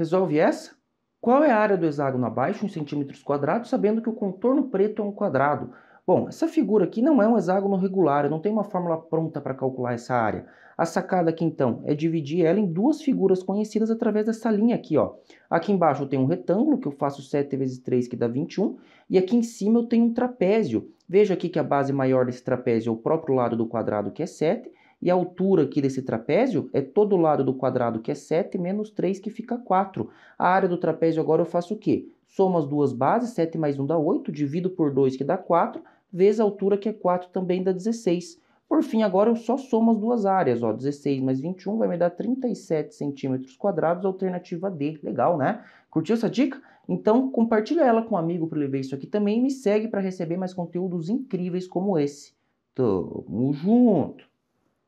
Resolve essa? Qual é a área do hexágono abaixo em centímetros quadrados, sabendo que o contorno preto é um quadrado? Bom, essa figura aqui não é um hexágono regular, eu não tenho uma fórmula pronta para calcular essa área. A sacada aqui, então, é dividir ela em duas figuras conhecidas através dessa linha aqui. Ó. Aqui embaixo eu tenho um retângulo, que eu faço 7 vezes 3, que dá 21. E aqui em cima eu tenho um trapézio. Veja aqui que a base maior desse trapézio é o próprio lado do quadrado, que é 7. E a altura aqui desse trapézio é todo o lado do quadrado, que é 7, menos 3, que fica 4. A área do trapézio agora eu faço o quê? Somo as duas bases, 7 mais 1 dá 8, divido por 2, que dá 4, vezes a altura, que é 4, também dá 16. Por fim, agora eu só somo as duas áreas, ó, 16 mais 21 vai me dar 37 centímetros quadrados, alternativa D. Legal, né? Curtiu essa dica? Então, compartilha ela com um amigo para ele ver isso aqui também e me segue para receber mais conteúdos incríveis como esse. Tamo junto!